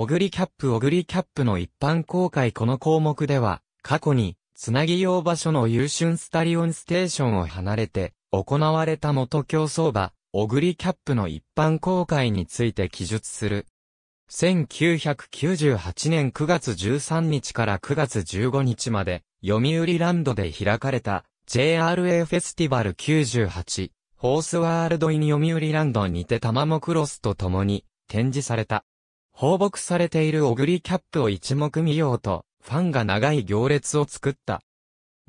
オグリキャップオグリキャップの一般公開この項目では、過去に、つなぎ用場所の優春スタリオンステーションを離れて、行われた元競争馬、オグリキャップの一般公開について記述する。1998年9月13日から9月15日まで、読売ランドで開かれた、JRA フェスティバル98、ホースワールドイン読売ランドにて玉もクロスと共に、展示された。放牧されているオグリキャップを一目見ようと、ファンが長い行列を作った。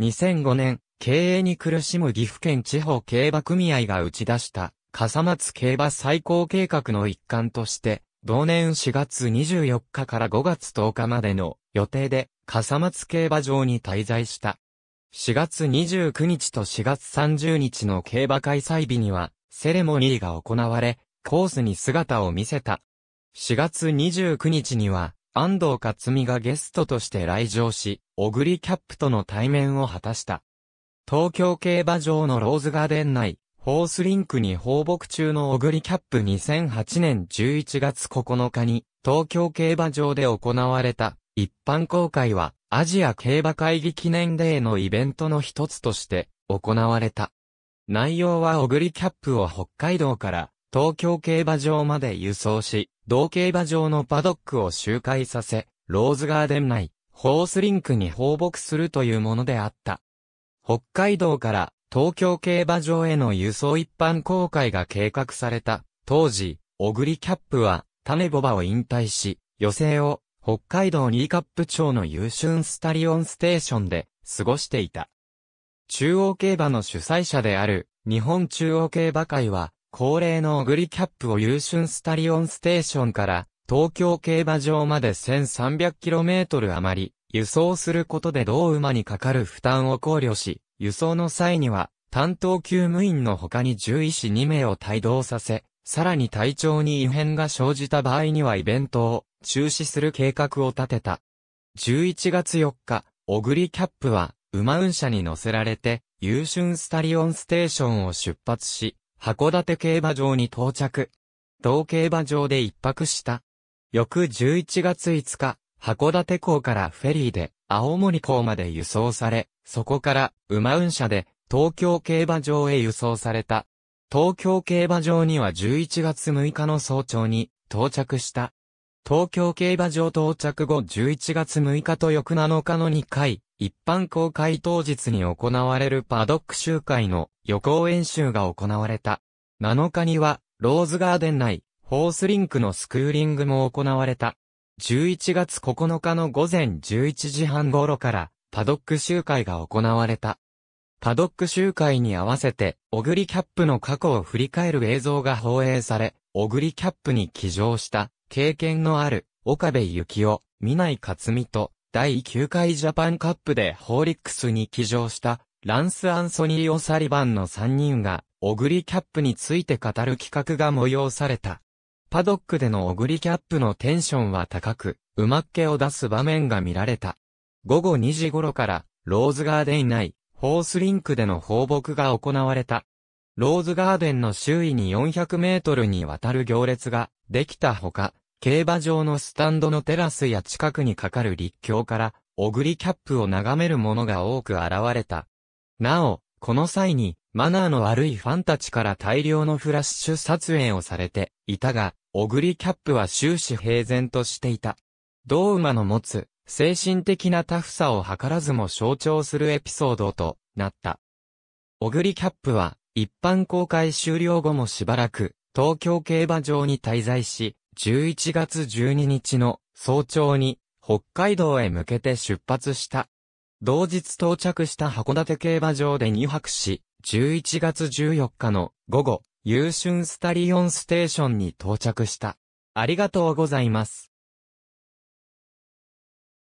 2005年、経営に苦しむ岐阜県地方競馬組合が打ち出した、笠松競馬最高計画の一環として、同年4月24日から5月10日までの予定で、笠松競馬場に滞在した。4月29日と4月30日の競馬開催日には、セレモニーが行われ、コースに姿を見せた。4月29日には、安藤克美がゲストとして来場し、小栗キャップとの対面を果たした。東京競馬場のローズガーデン内、ホースリンクに放牧中の小栗キャップ2008年11月9日に、東京競馬場で行われた、一般公開は、アジア競馬会議記念デーのイベントの一つとして、行われた。内容は小栗キャップを北海道から、東京競馬場まで輸送し、同競馬場のパドックを周回させ、ローズガーデン内、ホースリンクに放牧するというものであった。北海道から東京競馬場への輸送一般公開が計画された。当時、オグリキャップは、種ボバを引退し、余生を北海道ニーカップ町の優秀スタリオンステーションで過ごしていた。中央競馬の主催者である日本中央競馬会は恒例のオグリキャップを優春スタリオンステーションから東京競馬場まで 1300km 余り輸送することで同馬にかかる負担を考慮し、輸送の際には担当厩務員の他に獣医師2名を帯同させ、さらに体調に異変が生じた場合にはイベントを中止する計画を立てた。11月4日、オグリキャップは馬運車に乗せられて、優春スタリオンステーションを出発し、函館競馬場に到着。同競馬場で一泊した。翌11月5日、函館港からフェリーで青森港まで輸送され、そこから馬運車で東京競馬場へ輸送された。東京競馬場には11月6日の早朝に到着した。東京競馬場到着後11月6日と翌7日の2回、一般公開当日に行われるパドック集会の予行演習が行われた。7日には、ローズガーデン内、ホースリンクのスクーリングも行われた。11月9日の午前11時半頃から、パドック集会が行われた。パドック集会に合わせて、オグリキャップの過去を振り返る映像が放映され、オグリキャップに騎乗した経験のある岡部幸夫、南井克美と第9回ジャパンカップでホーリックスに騎乗したランス・アンソニー・オサリバンの3人が、オグリキャップについて語る企画が催された。パドックでのオグリキャップのテンションは高く、馬っ気を出す場面が見られた。午後2時頃から、ローズガーデン内、ホースリンクでの放牧が行われた。ローズガーデンの周囲に400メートルにわたる行列ができたほか、競馬場のスタンドのテラスや近くにかかる立教から、オグリキャップを眺める者が多く現れた。なお、この際に、マナーの悪いファンたちから大量のフラッシュ撮影をされていたが、オグリキャップは終始平然としていた。同馬の持つ、精神的なタフさを図らずも象徴するエピソードとなった。オグリキャップは、一般公開終了後もしばらく、東京競馬場に滞在し、11月12日の早朝に、北海道へ向けて出発した。同日到着した函館競馬場で2泊し、11月14日の午後、優春スタリオンステーションに到着した。ありがとうございます。